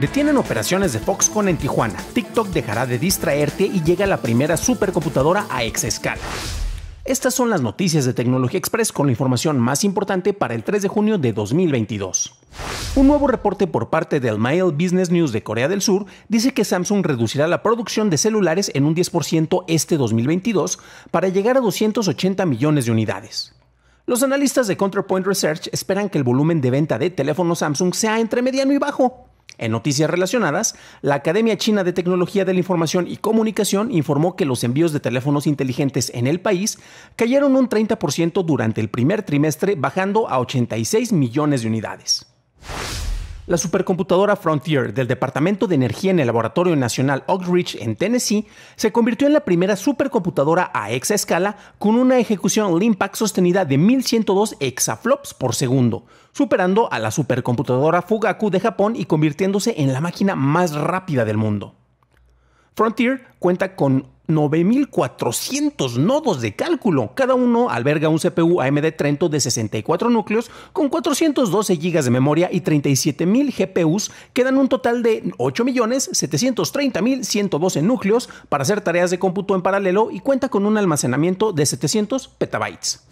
Detienen operaciones de Foxconn en Tijuana. TikTok dejará de distraerte y llega la primera supercomputadora a exescala. Estas son las noticias de Tecnología Express con la información más importante para el 3 de junio de 2022. Un nuevo reporte por parte del Mail Business News de Corea del Sur dice que Samsung reducirá la producción de celulares en un 10% este 2022 para llegar a 280 millones de unidades. Los analistas de Counterpoint Research esperan que el volumen de venta de teléfonos Samsung sea entre mediano y bajo. En noticias relacionadas, la Academia China de Tecnología de la Información y Comunicación informó que los envíos de teléfonos inteligentes en el país cayeron un 30% durante el primer trimestre, bajando a 86 millones de unidades. La supercomputadora Frontier del Departamento de Energía en el Laboratorio Nacional Oak Ridge en Tennessee se convirtió en la primera supercomputadora a escala con una ejecución LIMPAC sostenida de 1102 exaflops por segundo, superando a la supercomputadora Fugaku de Japón y convirtiéndose en la máquina más rápida del mundo. Frontier cuenta con 9.400 nodos de cálculo. Cada uno alberga un CPU AMD Trento de 64 núcleos con 412 GB de memoria y 37.000 GPUs que dan un total de 8.730.112 núcleos para hacer tareas de cómputo en paralelo y cuenta con un almacenamiento de 700 petabytes.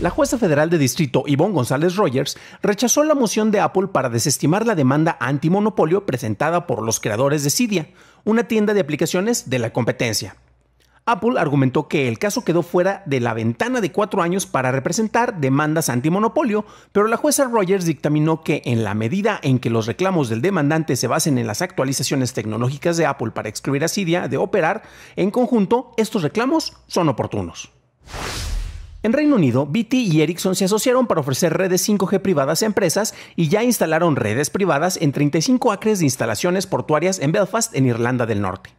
La jueza federal de distrito Yvonne González Rogers rechazó la moción de Apple para desestimar la demanda antimonopolio presentada por los creadores de Cydia, una tienda de aplicaciones de la competencia. Apple argumentó que el caso quedó fuera de la ventana de cuatro años para representar demandas antimonopolio, pero la jueza Rogers dictaminó que en la medida en que los reclamos del demandante se basen en las actualizaciones tecnológicas de Apple para excluir a Cydia de operar, en conjunto estos reclamos son oportunos. En Reino Unido, BT y Ericsson se asociaron para ofrecer redes 5G privadas a empresas y ya instalaron redes privadas en 35 acres de instalaciones portuarias en Belfast, en Irlanda del Norte.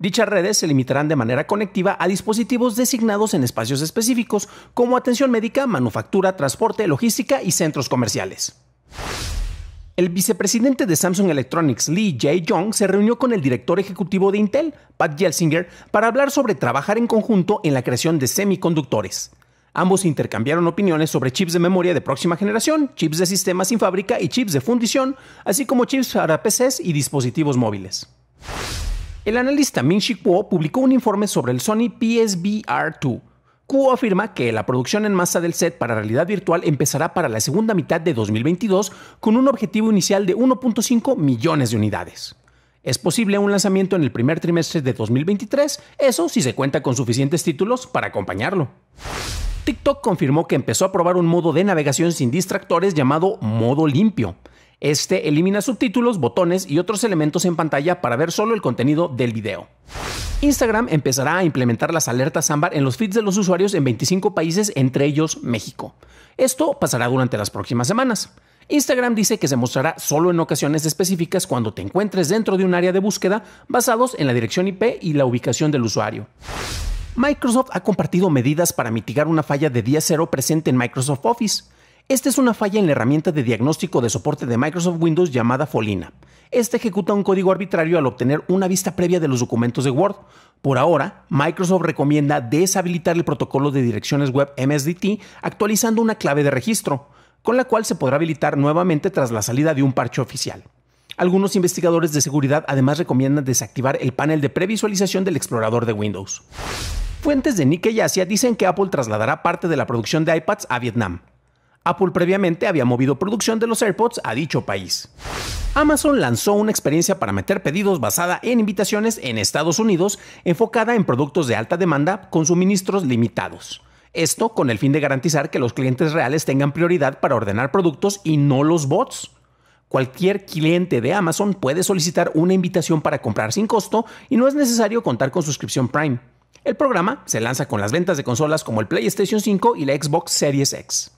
Dichas redes se limitarán de manera conectiva a dispositivos designados en espacios específicos como atención médica, manufactura, transporte, logística y centros comerciales. El vicepresidente de Samsung Electronics, Lee Jae-jong, se reunió con el director ejecutivo de Intel, Pat Gelsinger, para hablar sobre trabajar en conjunto en la creación de semiconductores. Ambos intercambiaron opiniones sobre chips de memoria de próxima generación, chips de sistemas sin fábrica y chips de fundición, así como chips para PCs y dispositivos móviles. El analista min Woo Kuo publicó un informe sobre el Sony PSVR2. Kuo afirma que la producción en masa del set para realidad virtual empezará para la segunda mitad de 2022 con un objetivo inicial de 1.5 millones de unidades. Es posible un lanzamiento en el primer trimestre de 2023, eso si se cuenta con suficientes títulos para acompañarlo. TikTok confirmó que empezó a probar un modo de navegación sin distractores llamado modo limpio. Este elimina subtítulos, botones y otros elementos en pantalla para ver solo el contenido del video. Instagram empezará a implementar las alertas ámbar en los feeds de los usuarios en 25 países, entre ellos México. Esto pasará durante las próximas semanas. Instagram dice que se mostrará solo en ocasiones específicas cuando te encuentres dentro de un área de búsqueda basados en la dirección IP y la ubicación del usuario. Microsoft ha compartido medidas para mitigar una falla de día cero presente en Microsoft Office. Esta es una falla en la herramienta de diagnóstico de soporte de Microsoft Windows llamada Folina. Esta ejecuta un código arbitrario al obtener una vista previa de los documentos de Word. Por ahora, Microsoft recomienda deshabilitar el protocolo de direcciones web MSDT actualizando una clave de registro, con la cual se podrá habilitar nuevamente tras la salida de un parche oficial. Algunos investigadores de seguridad además recomiendan desactivar el panel de previsualización del explorador de Windows. Fuentes de Nikkei Asia dicen que Apple trasladará parte de la producción de iPads a Vietnam. Apple previamente había movido producción de los AirPods a dicho país. Amazon lanzó una experiencia para meter pedidos basada en invitaciones en Estados Unidos, enfocada en productos de alta demanda con suministros limitados. Esto con el fin de garantizar que los clientes reales tengan prioridad para ordenar productos y no los bots. Cualquier cliente de Amazon puede solicitar una invitación para comprar sin costo y no es necesario contar con suscripción Prime. El programa se lanza con las ventas de consolas como el PlayStation 5 y la Xbox Series X.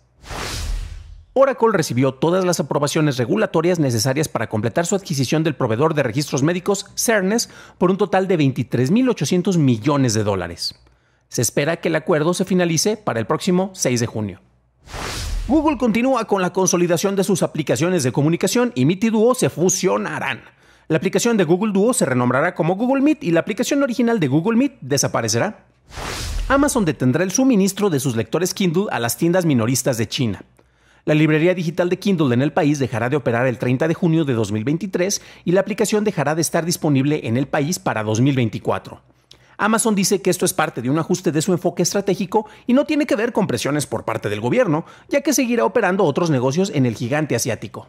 Oracle recibió todas las aprobaciones regulatorias necesarias para completar su adquisición del proveedor de registros médicos Cernes por un total de 23.800 millones de dólares. Se espera que el acuerdo se finalice para el próximo 6 de junio. Google continúa con la consolidación de sus aplicaciones de comunicación y Meet y Duo se fusionarán. La aplicación de Google Duo se renombrará como Google Meet y la aplicación original de Google Meet desaparecerá. Amazon detendrá el suministro de sus lectores Kindle a las tiendas minoristas de China. La librería digital de Kindle en el país dejará de operar el 30 de junio de 2023 y la aplicación dejará de estar disponible en el país para 2024. Amazon dice que esto es parte de un ajuste de su enfoque estratégico y no tiene que ver con presiones por parte del gobierno, ya que seguirá operando otros negocios en el gigante asiático.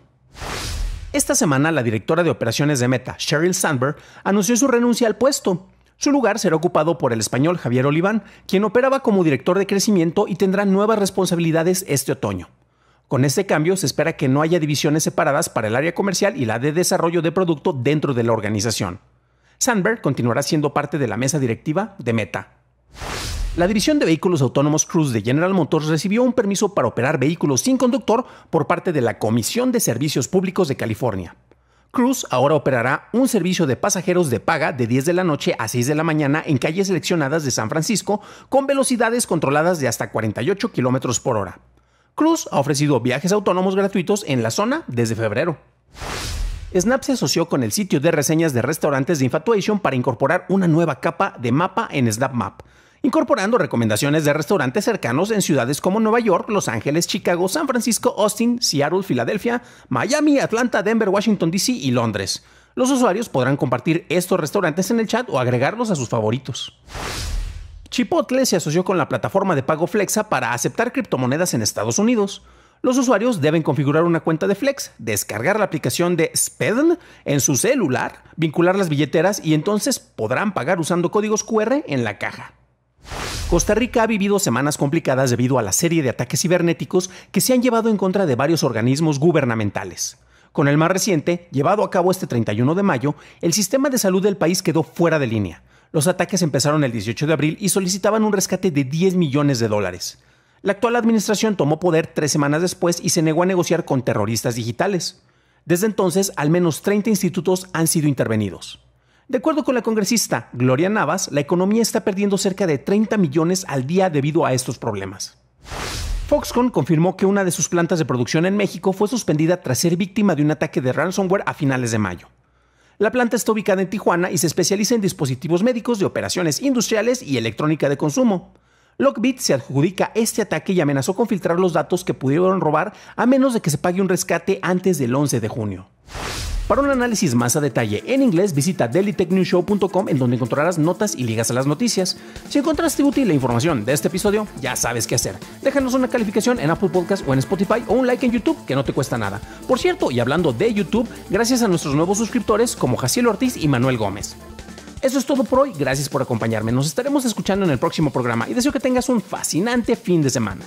Esta semana, la directora de operaciones de Meta, Sheryl Sandberg, anunció su renuncia al puesto. Su lugar será ocupado por el español Javier Oliván, quien operaba como director de crecimiento y tendrá nuevas responsabilidades este otoño. Con este cambio se espera que no haya divisiones separadas para el área comercial y la de desarrollo de producto dentro de la organización. Sandberg continuará siendo parte de la mesa directiva de Meta. La división de vehículos autónomos Cruz de General Motors recibió un permiso para operar vehículos sin conductor por parte de la Comisión de Servicios Públicos de California. Cruz ahora operará un servicio de pasajeros de paga de 10 de la noche a 6 de la mañana en calles seleccionadas de San Francisco con velocidades controladas de hasta 48 km por hora. Cruz ha ofrecido viajes autónomos gratuitos en la zona desde febrero. Snap se asoció con el sitio de reseñas de restaurantes de Infatuation para incorporar una nueva capa de mapa en SnapMap incorporando recomendaciones de restaurantes cercanos en ciudades como Nueva York, Los Ángeles, Chicago, San Francisco, Austin, Seattle, Filadelfia, Miami, Atlanta, Denver, Washington, D.C. y Londres. Los usuarios podrán compartir estos restaurantes en el chat o agregarlos a sus favoritos. Chipotle se asoció con la plataforma de pago Flexa para aceptar criptomonedas en Estados Unidos. Los usuarios deben configurar una cuenta de Flex, descargar la aplicación de Spend en su celular, vincular las billeteras y entonces podrán pagar usando códigos QR en la caja. Costa Rica ha vivido semanas complicadas debido a la serie de ataques cibernéticos que se han llevado en contra de varios organismos gubernamentales. Con el más reciente, llevado a cabo este 31 de mayo, el sistema de salud del país quedó fuera de línea. Los ataques empezaron el 18 de abril y solicitaban un rescate de 10 millones de dólares. La actual administración tomó poder tres semanas después y se negó a negociar con terroristas digitales. Desde entonces, al menos 30 institutos han sido intervenidos. De acuerdo con la congresista Gloria Navas, la economía está perdiendo cerca de 30 millones al día debido a estos problemas. Foxconn confirmó que una de sus plantas de producción en México fue suspendida tras ser víctima de un ataque de ransomware a finales de mayo. La planta está ubicada en Tijuana y se especializa en dispositivos médicos de operaciones industriales y electrónica de consumo. Lockbit se adjudica este ataque y amenazó con filtrar los datos que pudieron robar a menos de que se pague un rescate antes del 11 de junio. Para un análisis más a detalle en inglés, visita dailytechnewshow.com en donde encontrarás notas y ligas a las noticias. Si encontraste útil la información de este episodio, ya sabes qué hacer. Déjanos una calificación en Apple Podcast o en Spotify o un like en YouTube que no te cuesta nada. Por cierto, y hablando de YouTube, gracias a nuestros nuevos suscriptores como Jaciel Ortiz y Manuel Gómez. Eso es todo por hoy, gracias por acompañarme. Nos estaremos escuchando en el próximo programa y deseo que tengas un fascinante fin de semana.